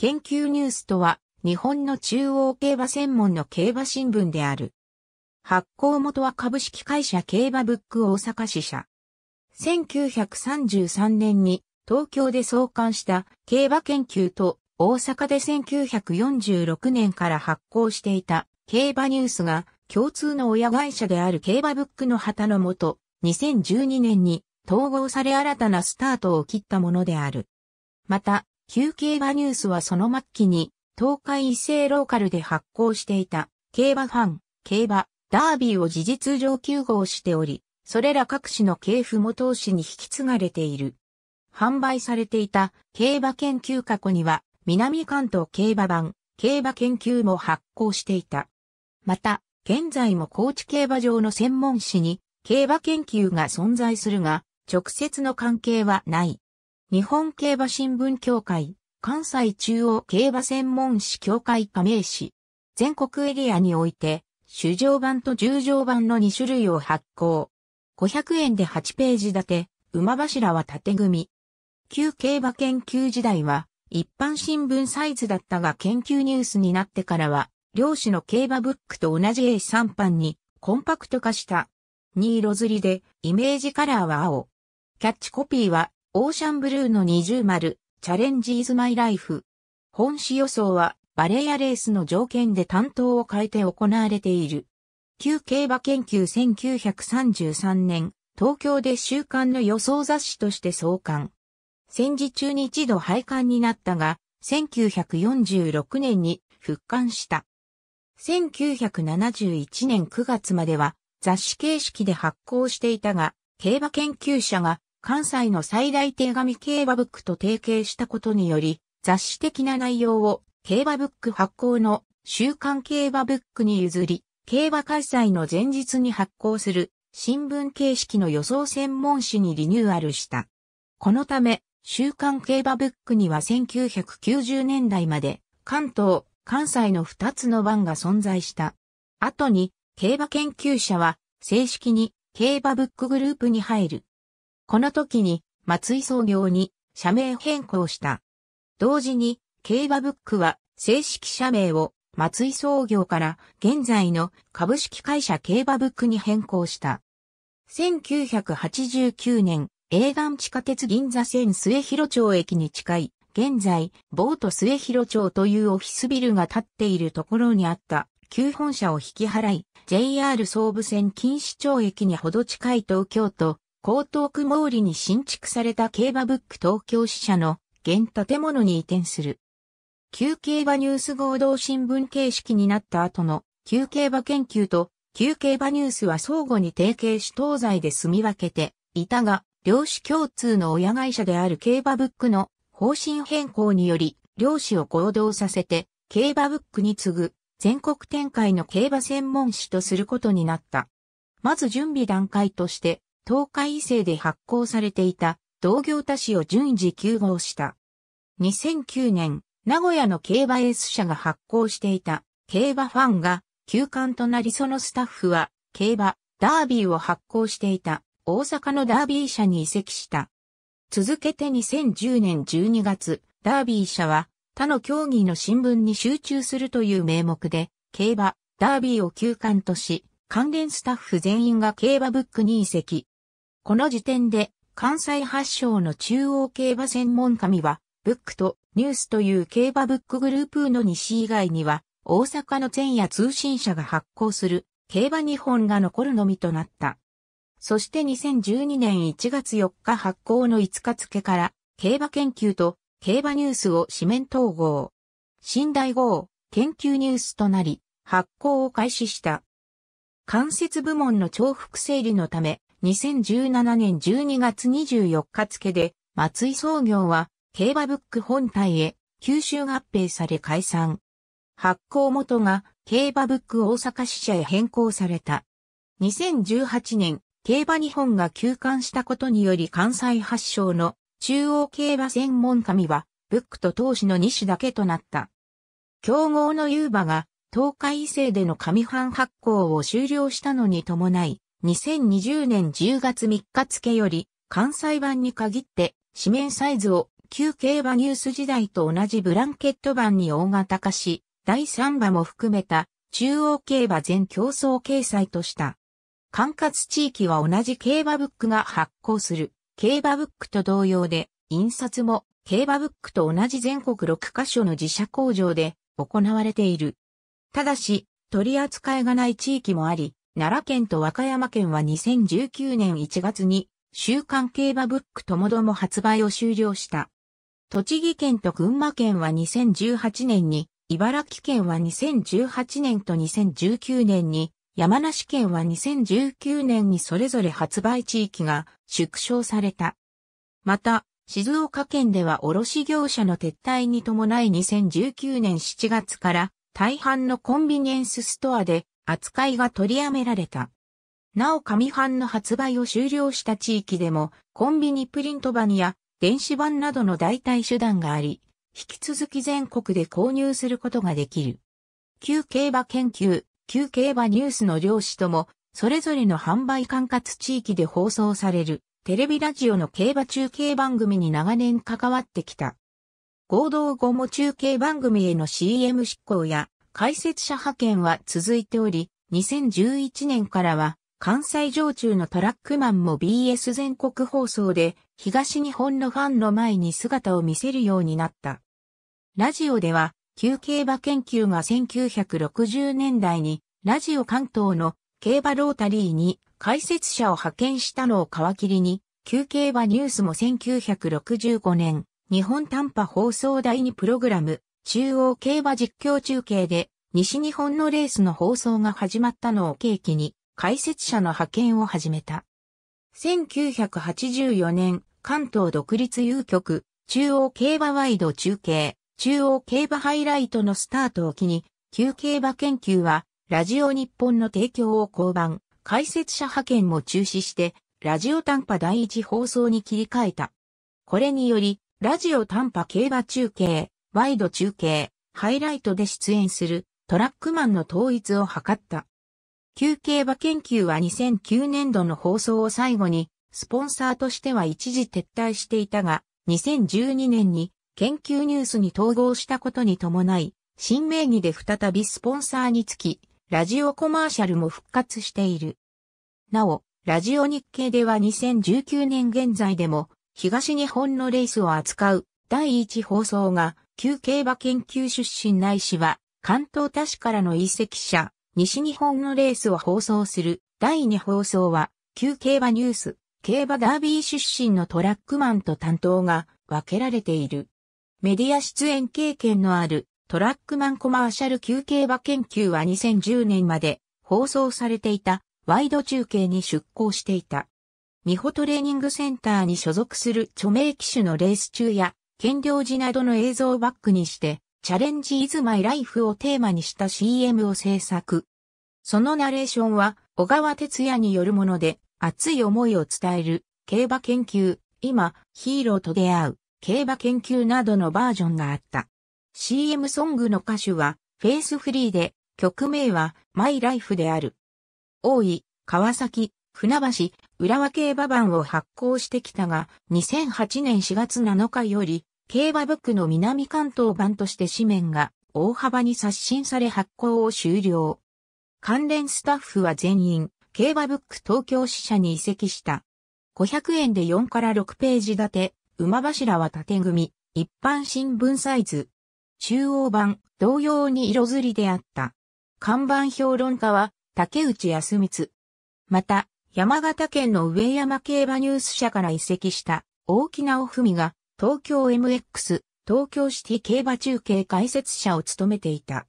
研究ニュースとは、日本の中央競馬専門の競馬新聞である。発行元は株式会社競馬ブック大阪支社。1933年に東京で創刊した競馬研究と大阪で1946年から発行していた競馬ニュースが共通の親会社である競馬ブックの旗のもと、2012年に統合され新たなスタートを切ったものである。また、旧競馬ニュースはその末期に、東海一斉ローカルで発行していた、競馬ファン、競馬、ダービーを事実上休号しており、それら各種の系譜も投資に引き継がれている。販売されていた競馬研究過去には、南関東競馬版、競馬研究も発行していた。また、現在も高知競馬場の専門誌に、競馬研究が存在するが、直接の関係はない。日本競馬新聞協会、関西中央競馬専門誌協会加盟誌。全国エリアにおいて、主上版と重条版の2種類を発行。500円で8ページ立て、馬柱は縦組。旧競馬研究時代は、一般新聞サイズだったが研究ニュースになってからは、両師の競馬ブックと同じ A3 版にコンパクト化した。2色釣りで、イメージカラーは青。キャッチコピーは、オーシャンブルーの二重丸、チャレンジーズマイライフ。本誌予想は、バレエやレースの条件で担当を変えて行われている。旧競馬研究1933年、東京で週刊の予想雑誌として創刊。戦時中に一度廃刊になったが、1946年に復刊した。1971年9月までは雑誌形式で発行していたが、競馬研究者が関西の最大手紙競馬ブックと提携したことにより、雑誌的な内容を競馬ブック発行の週刊競馬ブックに譲り、競馬開催の前日に発行する新聞形式の予想専門誌にリニューアルした。このため、週刊競馬ブックには1990年代まで関東、関西の2つの番が存在した。後に、競馬研究者は正式に競馬ブックグループに入る。この時に松井創業に社名変更した。同時に、競馬ブックは正式社名を松井創業から現在の株式会社競馬ブックに変更した。1989年、営岩地下鉄銀座線末広町駅に近い、現在、ボート末広町というオフィスビルが建っているところにあった旧本社を引き払い、JR 総武線錦糸町駅にほど近い東京都江東区毛利に新築された競馬ブック東京支社の現建物に移転する。旧競馬ニュース合同新聞形式になった後の旧競馬研究と旧競馬ニュースは相互に提携し東西で住み分けていたが、両市共通の親会社である競馬ブックの方針変更により、両師を合同させて、競馬ブックに次ぐ全国展開の競馬専門誌とすることになった。まず準備段階として、東海異性で発行されていた同業他誌を順次休合した。2009年、名古屋の競馬エース社が発行していた競馬ファンが休館となりそのスタッフは競馬ダービーを発行していた大阪のダービー社に移籍した。続けて2010年12月、ダービー社は他の競技の新聞に集中するという名目で競馬ダービーを休館とし、関連スタッフ全員が競馬ブックに移籍。この時点で、関西発祥の中央競馬専門紙は、ブックとニュースという競馬ブックグループの西以外には、大阪の前夜通信社が発行する競馬日本が残るのみとなった。そして2012年1月4日発行の5日付から、競馬研究と競馬ニュースを紙面統合。新大号、研究ニュースとなり、発行を開始した。関節部門の重複整理のため、2017年12月24日付で、松井創業は、競馬ブック本体へ、吸収合併され解散。発行元が、競馬ブック大阪支社へ変更された。2018年、競馬日本が休館したことにより関西発祥の中央競馬専門紙は、ブックと投資の2種だけとなった。競合の優馬が、東海異性での紙版発行を終了したのに伴い、2020年10月3日付より、関西版に限って、紙面サイズを旧競馬ニュース時代と同じブランケット版に大型化し、第3波も含めた中央競馬全競争掲載とした。管轄地域は同じ競馬ブックが発行する競馬ブックと同様で、印刷も競馬ブックと同じ全国6カ所の自社工場で行われている。ただし、取り扱いがない地域もあり、奈良県と和歌山県は2019年1月に週刊競馬ブックともども発売を終了した。栃木県と群馬県は2018年に、茨城県は2018年と2019年に、山梨県は2019年にそれぞれ発売地域が縮小された。また、静岡県では卸業者の撤退に伴い2019年7月から大半のコンビニエンスストアで扱いが取りやめられた。なお上版の発売を終了した地域でも、コンビニプリント版や電子版などの代替手段があり、引き続き全国で購入することができる。旧競馬研究、旧競馬ニュースの両紙とも、それぞれの販売管轄地域で放送される、テレビラジオの競馬中継番組に長年関わってきた。合同後も中継番組への CM 執行や、解説者派遣は続いており、2011年からは関西常駐のトラックマンも BS 全国放送で東日本のファンの前に姿を見せるようになった。ラジオでは、旧競馬研究が1960年代にラジオ関東の競馬ロータリーに解説者を派遣したのを皮切りに、旧競馬ニュースも1965年、日本短波放送第2プログラム、中央競馬実況中継で西日本のレースの放送が始まったのを契機に解説者の派遣を始めた。1984年、関東独立有局、中央競馬ワイド中継、中央競馬ハイライトのスタートを機に、旧競馬研究は、ラジオ日本の提供を降板、解説者派遣も中止して、ラジオ短波第一放送に切り替えた。これにより、ラジオ短波競馬中継、ワイド中継、ハイライトで出演するトラックマンの統一を図った。休憩場研究は2009年度の放送を最後に、スポンサーとしては一時撤退していたが、2012年に研究ニュースに統合したことに伴い、新名義で再びスポンサーにつき、ラジオコマーシャルも復活している。なお、ラジオ日経では2019年現在でも、東日本のレースを扱う第一放送が旧競馬研究出身内氏は、関東他市からの移籍者、西日本のレースを放送する第2放送は、旧競馬ニュース、競馬ダービー出身のトラックマンと担当が分けられている。メディア出演経験のあるトラックマンコマーシャル旧競馬研究は2010年まで放送されていたワイド中継に出向していた。ミホトレーニングセンターに所属する著名機種のレース中や兼領時などの映像をバックにして、チャレンジイズマイライフをテーマにした CM を制作。そのナレーションは、小川哲也によるもので、熱い思いを伝える、競馬研究、今、ヒーローと出会う、競馬研究などのバージョンがあった。CM ソングの歌手は、フェイスフリーで、曲名は、マイライフである。大井、川崎、船橋、浦和競馬版を発行してきたが、2008年4月7日より、競馬ブックの南関東版として紙面が大幅に刷新され発行を終了。関連スタッフは全員、競馬ブック東京支社に移籍した。500円で4から6ページ立て、馬柱は縦組、一般新聞サイズ。中央版、同様に色づりであった。看板評論家は、竹内康光。また、山形県の上山競馬ニュース社から移籍した、大木直文が、東京 MX、東京シティ競馬中継解説者を務めていた。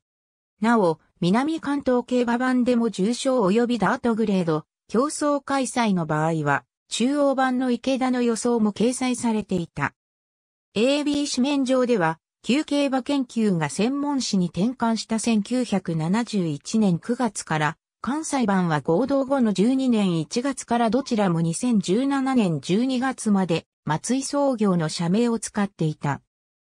なお、南関東競馬版でも重賞及びダートグレード、競争開催の場合は、中央版の池田の予想も掲載されていた。AB 紙面上では、旧競馬研究が専門誌に転換した1971年9月から、関西版は合同後の12年1月からどちらも2017年12月まで松井創業の社名を使っていた。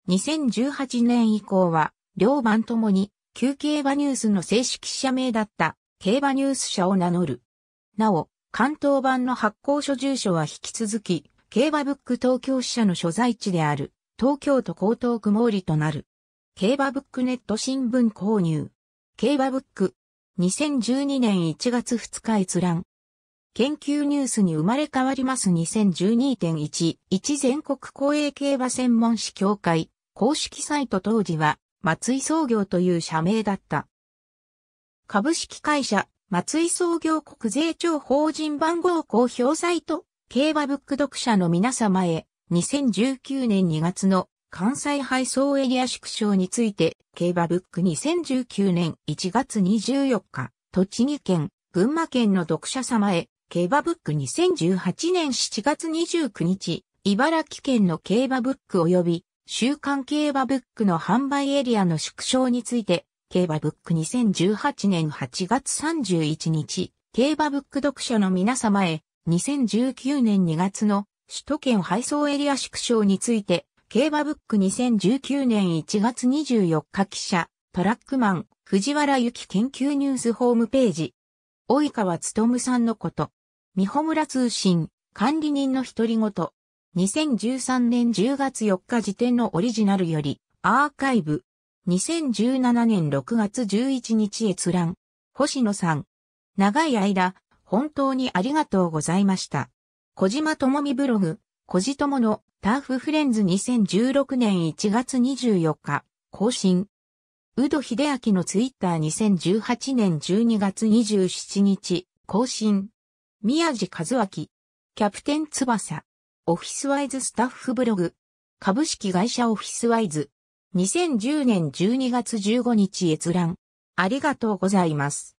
2018年以降は、両番ともに、旧競馬ニュースの正式社名だった、競馬ニュース社を名乗る。なお、関東版の発行所住所は引き続き、競馬ブック東京支社の所在地である、東京都江東区毛利となる。競馬ブックネット新聞購入。競馬ブック。2012年1月2日閲覧。研究ニュースに生まれ変わります2012.1、1全国公営競馬専門士協会、公式サイト当時は、松井創業という社名だった。株式会社、松井創業国税庁法人番号公表サイト、競馬ブック読者の皆様へ、2019年2月の関西配送エリア縮小について、競馬ブック2019年1月24日、栃木県、群馬県の読者様へ、競馬ブック2018年7月29日、茨城県の競馬ブック及び週刊競馬ブックの販売エリアの縮小について、競馬ブック2018年8月31日、競馬ブック読者の皆様へ、2019年2月の首都圏配送エリア縮小について、競馬ブック2019年1月24日記者、トラックマン、藤原由紀研究ニュースホームページ。及川つとむさんのこと。美穂村通信、管理人の独り言。2013年10月4日時点のオリジナルより、アーカイブ。2017年6月11日閲覧。星野さん。長い間、本当にありがとうございました。小島智美ブログ、小島のターフフレンズ2016年1月24日、更新。宇戸秀明のツイッター2018年12月27日、更新。宮地和明、キャプテン翼、オフィスワイズスタッフブログ、株式会社オフィスワイズ、2010年12月15日閲覧。ありがとうございます。